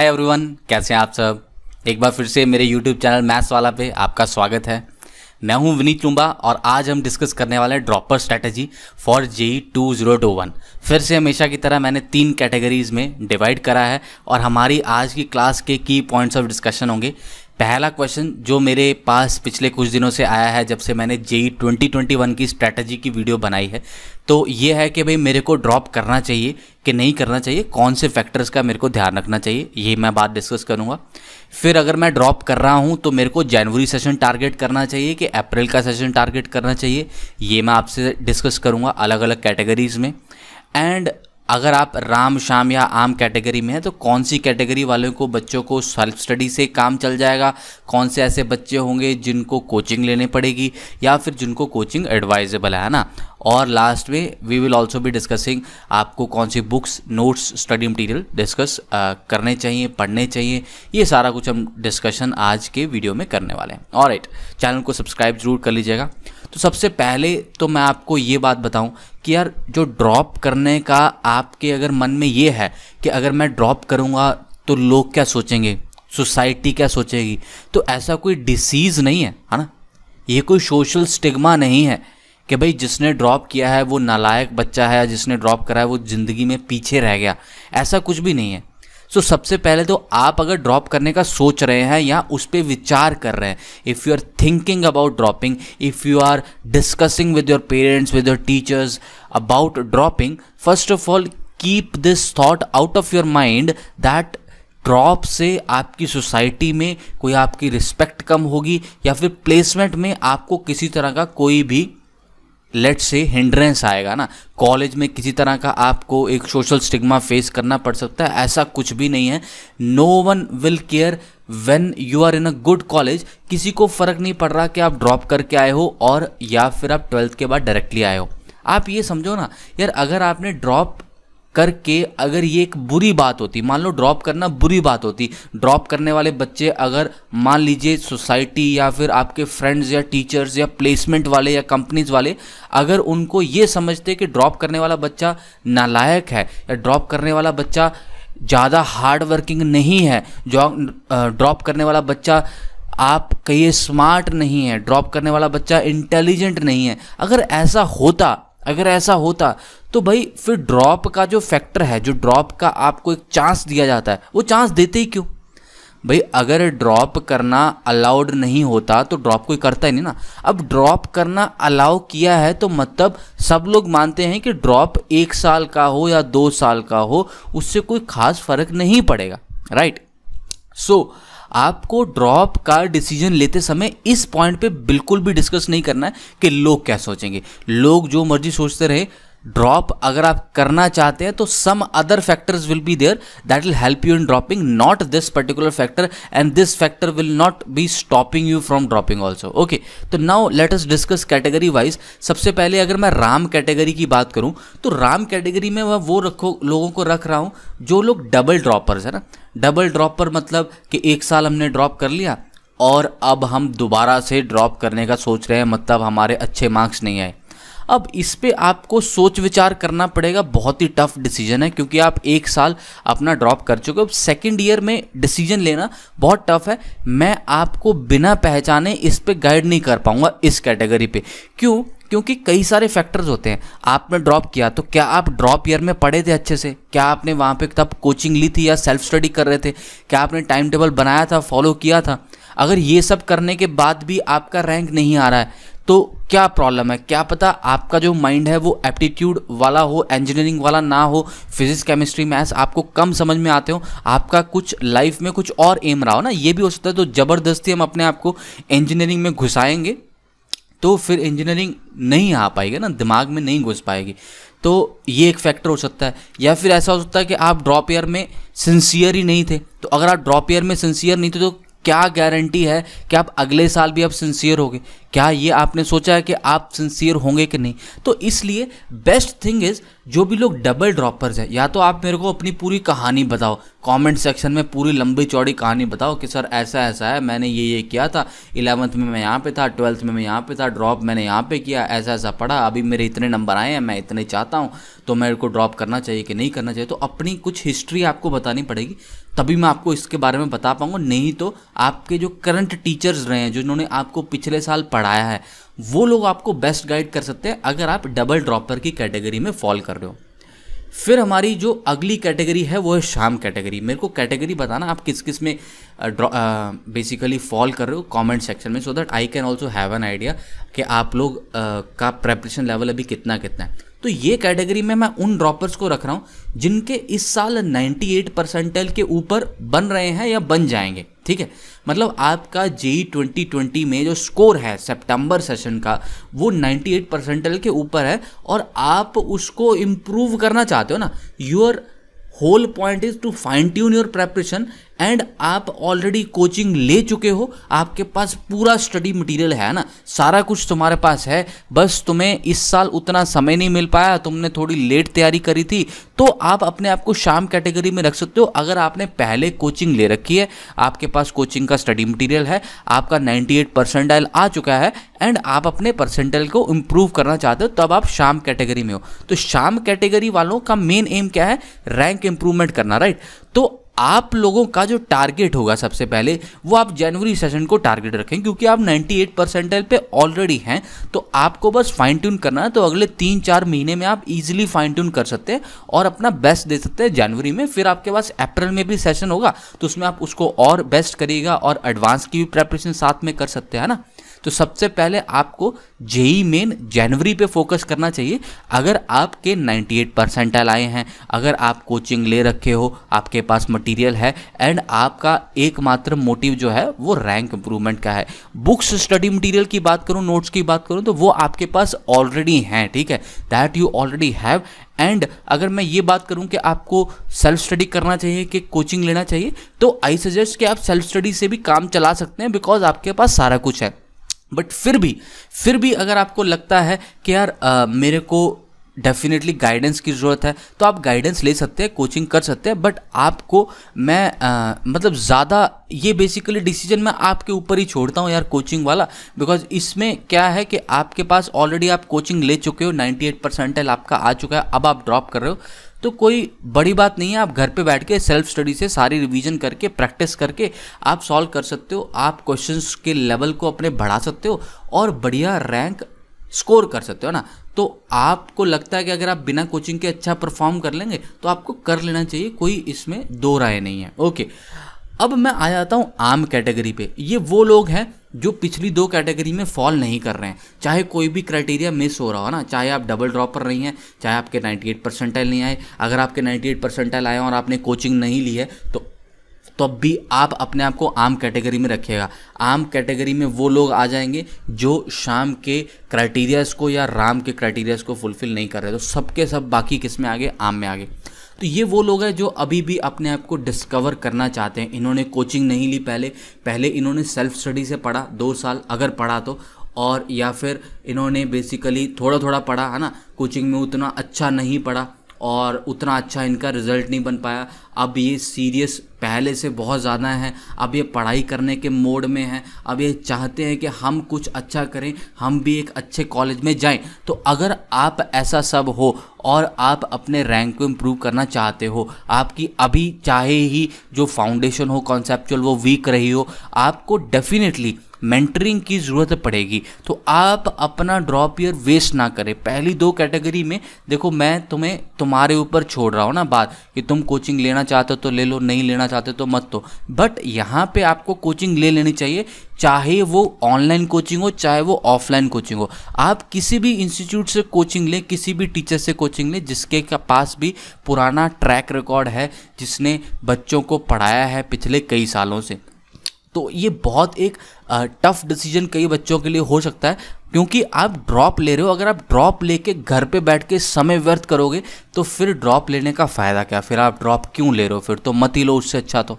hi everyone कैसे हैं आप सब एक बार फिर से मेरे यूट्यूब चैनल मैथ्स वाला पे आपका स्वागत है मैं हूं विनीत चुंबा और आज हम डिस्कस करने वाले हैं dropper strategy for JEE two zero two one फिर से हमेशा की तरह मैंने तीन कैटेगरीज में डिवाइड करा है और हमारी आज की क्लास के की पॉइंट्स ऑफ डिस्कशन होंगे पहला क्वेश्चन जो मेरे पास पिछले कुछ दिनों से आया है जब से मैंने जेई वन e की स्ट्रैटेजी की वीडियो बनाई है तो ये है कि भाई मेरे को ड्रॉप करना चाहिए कि नहीं करना चाहिए कौन से फैक्टर्स का मेरे को ध्यान रखना चाहिए ये मैं बात डिस्कस करूँगा फिर अगर मैं ड्रॉप कर रहा हूँ तो मेरे को जनवरी सेशन टारगेट करना चाहिए कि अप्रैल का सेशन टारगेट करना चाहिए ये मैं आपसे डिस्कस करूँगा अलग अलग कैटेगरीज़ में एंड अगर आप राम शाम या आम कैटेगरी में हैं तो कौन सी कैटेगरी वालों को बच्चों को सेल्फ स्टडी से काम चल जाएगा कौन से ऐसे बच्चे होंगे जिनको कोचिंग लेने पड़ेगी या फिर जिनको कोचिंग एडवाइजेबल है ना और लास्ट में वी विल ऑल्सो भी डिस्कसिंग आपको कौन सी books notes study material discuss करने चाहिए पढ़ने चाहिए ये सारा कुछ हम डिस्कशन आज के वीडियो में करने वाले हैं और चैनल को सब्सक्राइब जरूर कर लीजिएगा तो सबसे पहले तो मैं आपको ये बात बताऊं कि यार जो ड्रॉप करने का आपके अगर मन में ये है कि अगर मैं ड्रॉप करूँगा तो लोग क्या सोचेंगे सोसाइटी क्या सोचेगी तो ऐसा कोई डिसीज़ नहीं है है ना ये कोई सोशल स्टिग्मा नहीं है कि भाई जिसने ड्रॉप किया है वो नालायक बच्चा है या जिसने ड्रॉप करा है वो ज़िंदगी में पीछे रह गया ऐसा कुछ भी नहीं है सो so, सबसे पहले तो आप अगर ड्रॉप करने का सोच रहे हैं या उस पर विचार कर रहे हैं if you are thinking about dropping if you are discussing with your parents with your teachers about dropping first of all keep this thought out of your mind that drop से आपकी सोसाइटी में कोई आपकी respect कम होगी या फिर placement में आपको किसी तरह का कोई भी लेट से हिंड्रेंस आएगा ना कॉलेज में किसी तरह का आपको एक सोशल स्टिग्मा फेस करना पड़ सकता है ऐसा कुछ भी नहीं है no one will care when you are in a good college किसी को फ़र्क नहीं पड़ रहा कि आप ड्रॉप करके आए हो और या फिर आप ट्वेल्थ के बाद डायरेक्टली आए हो आप ये समझो ना यार अगर आपने ड्रॉप करके अगर ये एक बुरी बात होती मान लो ड्रॉप करना बुरी बात होती ड्रॉप करने वाले बच्चे अगर मान लीजिए सोसाइटी या फिर आपके फ्रेंड्स या टीचर्स या प्लेसमेंट वाले या कंपनीज वाले अगर उनको ये समझते कि ड्रॉप करने वाला बच्चा नालायक है या ड्रॉप करने वाला बच्चा ज़्यादा हार्ड वर्किंग नहीं है जो ड्रॉप करने वाला बच्चा आप कहिए स्मार्ट नहीं है ड्रॉप करने वाला बच्चा इंटेलिजेंट नहीं है अगर ऐसा होता अगर ऐसा होता तो भाई फिर ड्रॉप का जो फैक्टर है जो ड्रॉप का आपको एक चांस दिया जाता है वो चांस देते ही क्यों भाई अगर ड्रॉप करना अलाउड नहीं होता तो ड्रॉप कोई करता ही नहीं ना अब ड्रॉप करना अलाउ किया है तो मतलब सब लोग मानते हैं कि ड्रॉप एक साल का हो या दो साल का हो उससे कोई खास फर्क नहीं पड़ेगा राइट सो so, आपको ड्रॉप का डिसीजन लेते समय इस पॉइंट पे बिल्कुल भी डिस्कस नहीं करना है कि लोग क्या सोचेंगे लोग जो मर्जी सोचते रहे ड्रॉप अगर आप करना चाहते हैं तो some other factors will be there that will help you in dropping not this particular factor and this factor will not be stopping you from dropping also okay तो now let us discuss category wise सबसे पहले अगर मैं Ram category की बात करूं तो Ram category में मैं वो रखो लोगों को रख रहा हूँ जो लोग डबल ड्रॉपर्स है ना डबल ड्रॉपर मतलब कि एक साल हमने ड्रॉप कर लिया और अब हम दोबारा से ड्रॉप करने का सोच रहे हैं मतलब हमारे अच्छे मार्क्स नहीं आए अब इस पर आपको सोच विचार करना पड़ेगा बहुत ही टफ डिसीजन है क्योंकि आप एक साल अपना ड्रॉप कर चुके हो सेकेंड ईयर में डिसीजन लेना बहुत टफ है मैं आपको बिना पहचाने इस पर गाइड नहीं कर पाऊंगा इस कैटेगरी पे क्यों क्योंकि कई सारे फैक्टर्स होते हैं आपने ड्रॉप किया तो क्या आप ड्रॉप ईयर में पढ़े थे अच्छे से क्या आपने वहाँ पे तब कोचिंग ली थी या सेल्फ स्टडी कर रहे थे क्या आपने टाइम टेबल बनाया था फॉलो किया था अगर ये सब करने के बाद भी आपका रैंक नहीं आ रहा है तो क्या प्रॉब्लम है क्या पता आपका जो माइंड है वो एप्टीट्यूड वाला हो इंजीनियरिंग वाला ना हो फिजिक्स केमिस्ट्री मैथ्स आपको कम समझ में आते हो आपका कुछ लाइफ में कुछ और एम रहा हो ना ये भी हो सकता है तो ज़बरदस्ती हम अपने आप को इंजीनियरिंग में घुसाएंगे तो फिर इंजीनियरिंग नहीं आ पाएगी ना दिमाग में नहीं घुस पाएगी तो ये एक फैक्टर हो सकता है या फिर ऐसा हो सकता है कि आप ड्रॉप ईयर में सिंसियर ही नहीं थे तो अगर आप ड्रॉप ईयर में सिंसियर नहीं थे तो क्या गारंटी है कि आप अगले साल भी आप सिंसियर होगे क्या ये आपने सोचा है कि आप सिंसियर होंगे कि नहीं तो इसलिए बेस्ट थिंग इज़ जो भी लोग डबल ड्रॉपर्स हैं या तो आप मेरे को अपनी पूरी कहानी बताओ कमेंट सेक्शन में पूरी लंबी चौड़ी कहानी बताओ कि सर ऐसा ऐसा है मैंने ये ये किया था इलेवंथ में मैं यहाँ पे था ट्वेल्थ में मैं यहाँ पे था ड्रॉप मैंने यहाँ पे किया ऐसा ऐसा पढ़ा अभी मेरे इतने नंबर आए हैं मैं इतने चाहता हूँ तो मेरे को ड्रॉप करना चाहिए कि नहीं करना चाहिए तो अपनी कुछ हिस्ट्री आपको बतानी पड़ेगी तभी मैं आपको इसके बारे में बता पाऊंगा नहीं तो आपके जो करंट टीचर्स रहे हैं जिन्होंने आपको पिछले साल पढ़ाया है वो लोग आपको बेस्ट गाइड कर सकते हैं अगर आप डबल ड्रॉपर की कैटेगरी में फॉल कर रहे हो फिर हमारी जो अगली कैटेगरी है वो है शाम कैटेगरी मेरे को कैटेगरी बताना आप किस किस में बेसिकली फॉल कर रहे हो कमेंट सेक्शन में so that I can also have an idea कि आप लोग uh, का प्रेपरेशन लेवल अभी कितना कितना है तो ये कैटेगरी में मैं उन ड्रॉपर्स को रख रहा हूँ जिनके इस साल 98 परसेंटेल के ऊपर बन रहे हैं या बन जाएंगे ठीक है मतलब आपका जेई 2020 में जो स्कोर है सितंबर सेशन का वो 98 परसेंटेल के ऊपर है और आप उसको इम्प्रूव करना चाहते हो ना your whole point is to fine tune your preparation and आप ऑलरेडी कोचिंग ले चुके हो आपके पास पूरा स्टडी मटेरियल है ना सारा कुछ तुम्हारे पास है बस तुम्हें इस साल उतना समय नहीं मिल पाया तुमने थोड़ी लेट तैयारी करी थी तो आप अपने आप को शाम कैटेगरी में रख सकते हो अगर आपने पहले कोचिंग ले रखी है आपके पास कोचिंग का स्टडी मटेरियल है आपका 98 परसेंटाइल आ चुका है एंड आप अपने परसेंटाइल को इम्प्रूव करना चाहते हो तब आप शाम कैटेगरी में हो तो शाम कैटेगरी वालों का मेन एम क्या है रैंक इंप्रूवमेंट करना राइट तो आप लोगों का जो टारगेट होगा सबसे पहले वो आप जनवरी सेशन को टारगेट रखें क्योंकि आप 98 परसेंटाइल पे ऑलरेडी हैं तो आपको बस फाइन ट्यून करना है तो अगले तीन चार महीने में आप इजीली फाइन ट्यून कर सकते हैं और अपना बेस्ट दे सकते हैं जनवरी में फिर आपके पास अप्रैल में भी सेशन होगा तो उसमें आप उसको और बेस्ट करिएगा और एडवांस की भी प्रेपरेशन साथ में कर सकते हैं ना तो सबसे पहले आपको जेई मेन जनवरी पे फोकस करना चाहिए अगर आपके 98 परसेंटाइल आए हैं अगर आप कोचिंग ले रखे हो आपके पास मटेरियल है एंड आपका एकमात्र मोटिव जो है वो रैंक इंप्रूवमेंट का है बुक्स स्टडी मटेरियल की बात करूँ नोट्स की बात करूँ तो वो आपके पास ऑलरेडी हैं ठीक है that you already have and अगर मैं ये बात करूं कि आपको सेल्फ स्टडी करना चाहिए कि कोचिंग लेना चाहिए तो आई सजेस्ट कि आप सेल्फ स्टडी से भी काम चला सकते हैं बिकॉज आपके पास सारा कुछ है बट फिर भी फिर भी अगर आपको लगता है कि यार आ, मेरे को डेफिनेटली गाइडेंस की ज़रूरत है तो आप गाइडेंस ले सकते हैं कोचिंग कर सकते हैं बट आपको मैं आ, मतलब ज़्यादा ये बेसिकली डिसीजन मैं आपके ऊपर ही छोड़ता हूँ यार कोचिंग वाला बिकॉज इसमें क्या है कि आपके पास ऑलरेडी आप कोचिंग ले चुके हो 98 परसेंटेज आपका आ चुका है अब आप ड्रॉप कर रहे हो तो कोई बड़ी बात नहीं है आप घर पे बैठ के सेल्फ स्टडी से सारी रिवीजन करके प्रैक्टिस करके आप सॉल्व कर सकते हो आप क्वेश्चंस के लेवल को अपने बढ़ा सकते हो और बढ़िया रैंक स्कोर कर सकते हो ना तो आपको लगता है कि अगर आप बिना कोचिंग के अच्छा परफॉर्म कर लेंगे तो आपको कर लेना चाहिए कोई इसमें दो राय नहीं है ओके अब मैं आ जाता हूँ आम कैटेगरी पे ये वो लोग हैं जो पिछली दो कैटेगरी में फॉल नहीं कर रहे हैं चाहे कोई भी क्राइटेरिया मिस हो रहा हो ना चाहे आप डबल ड्रॉप पर नहीं हैं चाहे आपके 98 परसेंटाइल नहीं आए अगर आपके 98 परसेंटाइल आए और आपने कोचिंग नहीं ली है तो तब भी आप अपने आप को आम कैटेगरी में रखिएगा आम कैटेगरी में वो लोग आ जाएंगे जो शाम के क्राइटेरियाज़ को या राम के क्राइटेरियाज़ को फुलफिल नहीं कर रहे तो सबके सब बाकी किस में आगे आम में आगे तो ये वो लोग हैं जो अभी भी अपने आप को डिस्कवर करना चाहते हैं इन्होंने कोचिंग नहीं ली पहले पहले इन्होंने सेल्फ स्टडी से पढ़ा दो साल अगर पढ़ा तो और या फिर इन्होंने बेसिकली थोड़ा थोड़ा पढ़ा है ना कोचिंग में उतना अच्छा नहीं पढ़ा और उतना अच्छा इनका रिजल्ट नहीं बन पाया अब ये सीरियस पहले से बहुत ज़्यादा हैं अब ये पढ़ाई करने के मोड में हैं अब ये चाहते हैं कि हम कुछ अच्छा करें हम भी एक अच्छे कॉलेज में जाएं तो अगर आप ऐसा सब हो और आप अपने रैंक को इम्प्रूव करना चाहते हो आपकी अभी चाहे ही जो फाउंडेशन हो कॉन्सेपचुअल वो वीक रही हो आपको डेफिनेटली मेंटरिंग की ज़रूरत पड़ेगी तो आप अपना ड्रॉप ईयर वेस्ट ना करें पहली दो कैटेगरी में देखो मैं तुम्हें तुम्हारे ऊपर छोड़ रहा हूँ ना बात कि तुम कोचिंग लेना चाहते हो तो ले लो नहीं लेना चाहते तो मत तो बट यहाँ पर आपको कोचिंग ले लेनी चाहिए चाहे वो ऑनलाइन कोचिंग हो चाहे वो ऑफलाइन कोचिंग हो आप किसी भी इंस्टीट्यूट से कोचिंग लें किसी भी टीचर से कोचिंग लें जिसके का पास भी पुराना ट्रैक रिकॉर्ड है जिसने बच्चों को पढ़ाया है पिछले कई सालों से तो ये बहुत एक टफ डिसीजन कई बच्चों के लिए हो सकता है क्योंकि आप ड्रॉप ले रहे हो अगर आप ड्रॉप लेके घर पे बैठ के समय व्यर्थ करोगे तो फिर ड्रॉप लेने का फ़ायदा क्या फिर आप ड्रॉप क्यों ले रहे हो फिर तो मत ही लो उससे अच्छा तो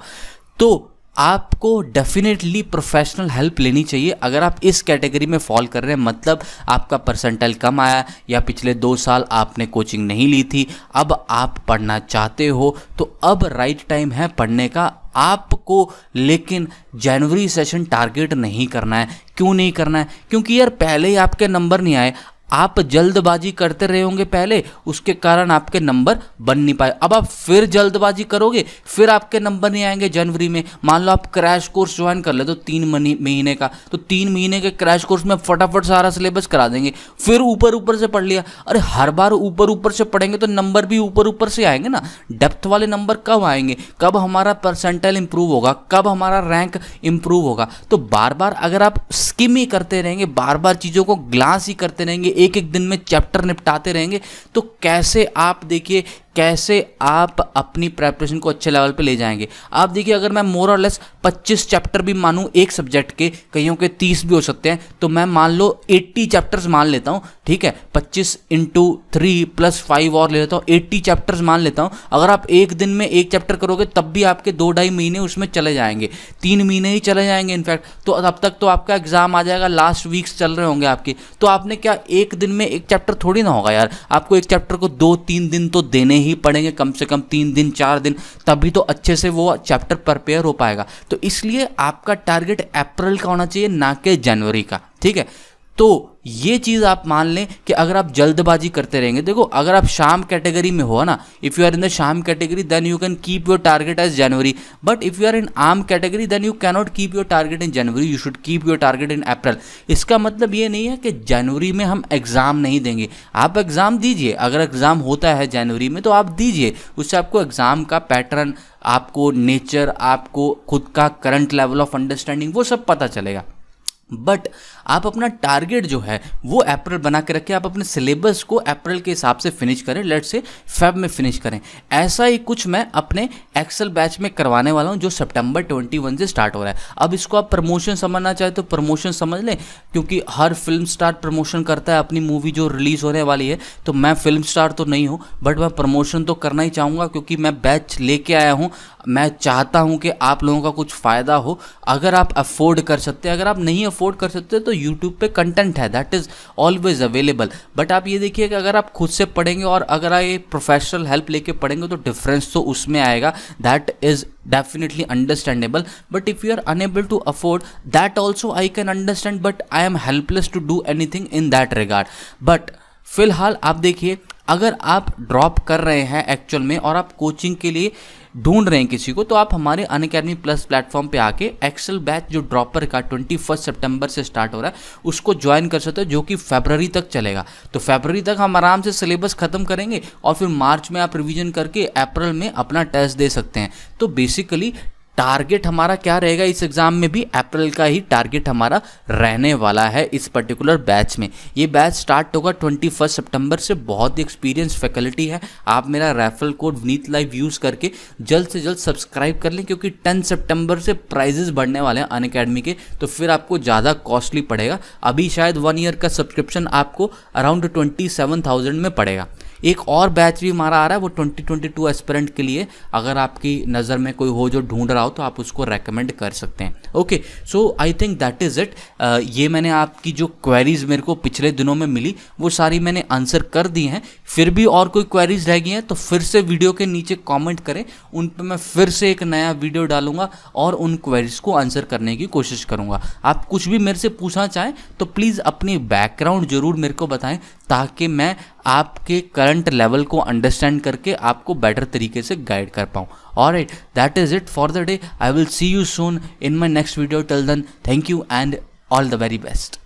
तो आपको डेफिनेटली प्रोफेशनल हेल्प लेनी चाहिए अगर आप इस कैटेगरी में फॉल कर रहे हैं मतलब आपका परसेंटाइल कम आया या पिछले दो साल आपने कोचिंग नहीं ली थी अब आप पढ़ना चाहते हो तो अब राइट टाइम है पढ़ने का आपको लेकिन जनवरी सेशन टारगेट नहीं करना है क्यों नहीं करना है क्योंकि यार पहले ही आपके नंबर नहीं आए आप जल्दबाजी करते रहे होंगे पहले उसके कारण आपके नंबर बन नहीं पाए अब आप फिर जल्दबाजी करोगे फिर आपके नंबर नहीं आएंगे जनवरी में मान लो आप क्रैश कोर्स ज्वाइन कर ले तो तीन महीने का तो तीन महीने के क्रैश कोर्स में फटाफट सारा सिलेबस करा देंगे फिर ऊपर ऊपर से पढ़ लिया अरे हर बार ऊपर ऊपर से पढ़ेंगे तो नंबर भी ऊपर ऊपर से आएंगे ना डेप्थ वाले नंबर कब आएंगे कब हमारा परसेंटेज इंप्रूव होगा कब हमारा रैंक इंप्रूव होगा तो बार बार अगर आप स्किम ही करते रहेंगे बार बार चीज़ों को ग्लास ही करते रहेंगे एक एक दिन में चैप्टर निपटाते रहेंगे तो कैसे आप देखिए कैसे आप अपनी प्रेपरेशन को अच्छे लेवल पे ले जाएंगे आप देखिए अगर मैं मोर और लेस 25 चैप्टर भी मानूँ एक सब्जेक्ट के कईयों के 30 भी हो सकते हैं तो मैं मान लो 80 चैप्टर्स मान लेता हूँ ठीक है 25 इंटू थ्री प्लस फाइव और ले लेता हूँ 80 चैप्टर्स मान लेता हूँ अगर आप एक दिन में एक चैप्टर करोगे तब भी आपके दो ढाई महीने उसमें चले जाएंगे तीन महीने ही चले जाएंगे इनफैक्ट तो अब तक तो आपका एग्ज़ाम आ जाएगा लास्ट वीक्स चल रहे होंगे आपके तो आपने क्या एक दिन में एक चैप्टर थोड़ी ना होगा यार आपको एक चैप्टर को दो तीन दिन तो देने ही पढ़ेंगे कम से कम तीन दिन चार दिन तभी तो अच्छे से वो चैप्टर प्रिपेयर हो पाएगा तो इसलिए आपका टारगेट अप्रैल का होना चाहिए ना कि जनवरी का ठीक है तो ये चीज़ आप मान लें कि अगर आप जल्दबाजी करते रहेंगे देखो अगर आप शाम कैटेगरी में हो ना if you are in the शाम category then you can keep your target as January but if you are in आम category then you cannot keep your target in January you should keep your target in April इसका मतलब ये नहीं है कि जनवरी में हम एग्ज़ाम नहीं देंगे आप एग्ज़ाम दीजिए अगर एग्ज़ाम होता है जनवरी में तो आप दीजिए उससे आपको एग्ज़ाम का पैटर्न आपको नेचर आपको खुद का करंट लेवल ऑफ अंडरस्टैंडिंग वो सब पता चलेगा बट आप अपना टारगेट जो है वो अप्रैल बना के रखें आप अपने सिलेबस को अप्रैल के हिसाब से फिनिश करें लेट से फेब में फिनिश करें ऐसा ही कुछ मैं अपने एक्सेल बैच में करवाने वाला हूँ जो सितंबर 21 से स्टार्ट हो रहा है अब इसको आप प्रमोशन समझना चाहें तो प्रमोशन समझ लें क्योंकि हर फिल्म स्टार प्रमोशन करता है अपनी मूवी जो रिलीज़ होने वाली है तो मैं फिल्म स्टार तो नहीं हूँ बट मैं प्रमोशन तो करना ही चाहूँगा क्योंकि मैं बैच लेके आया हूँ मैं चाहता हूँ कि आप लोगों का कुछ फ़ायदा हो अगर आप अफोर्ड कर सकते हैं अगर आप नहीं अफोर्ड कर सकते तो यूट्यूब पे कंटेंट है that is always available but आप ये देखिए कि अगर आप खुद से पढ़ेंगे और अगर आप ये प्रोफेशनल हेल्प लेके पढ़ेंगे तो डिफरेंस तो उसमें आएगा that is definitely understandable but if you are unable to afford that also I can understand but I am helpless to do anything in that regard but फिलहाल आप देखिए अगर आप ड्रॉप कर रहे हैं एक्चुअल में और आप कोचिंग के लिए ढूंढ रहे हैं किसी को तो आप हमारे अन अकेडमी प्लस प्लेटफॉर्म पे आके एक्सेल बैच जो ड्रॉपर का ट्वेंटी फर्स्ट सेप्टेम्बर से स्टार्ट हो रहा है उसको ज्वाइन कर सकते हो जो कि फेबररी तक चलेगा तो फेबररी तक हम आराम से सिलेबस खत्म करेंगे और फिर मार्च में आप रिविजन करके अप्रैल में अपना टेस्ट दे सकते हैं तो बेसिकली टारगेट हमारा क्या रहेगा इस एग्ज़ाम में भी अप्रैल का ही टारगेट हमारा रहने वाला है इस पर्टिकुलर बैच में ये बैच स्टार्ट होगा ट्वेंटी फर्स्ट सितंबर से बहुत ही एक्सपीरियंस फैकल्टी है आप मेरा referral code NEET live use करके जल्द से जल्द सब्सक्राइब कर लें क्योंकि टेन सेप्टेम्बर से प्राइजेस बढ़ने वाले हैं अन के तो फिर आपको ज़्यादा कॉस्टली पड़ेगा अभी शायद वन ईयर का सब्सक्रिप्शन आपको अराउंड ट्वेंटी सेवन थाउजेंड में पड़ेगा एक और बैच भी हमारा आ रहा है वो ट्वेंटी ट्वेंटी टू एस्पेरेंट के लिए अगर आपकी नज़र में कोई हो जो ढूंढ रहा हो तो आप उसको रेकमेंड कर सकते हैं okay so I think that is it ये मैंने आपकी जो क्वेरीज़ मेरे को पिछले दिनों में मिली वो सारी मैंने आंसर कर दी हैं फिर भी और कोई क्वेरीज रह गई हैं तो फिर से वीडियो के नीचे कॉमेंट करें उन पर मैं फिर से एक नया वीडियो डालूंगा और उन क्वेरीज को आंसर करने की कोशिश करूँगा आप कुछ भी मेरे से पूछना चाहें तो प्लीज़ अपनी बैकग्राउंड जरूर मेरे को बताएं ताकि मैं आपके करंट लेवल को अंडरस्टैंड करके आपको बेटर तरीके से गाइड कर पाऊँ और right that is it for the day I will see you soon in my next video till then thank you and all the very best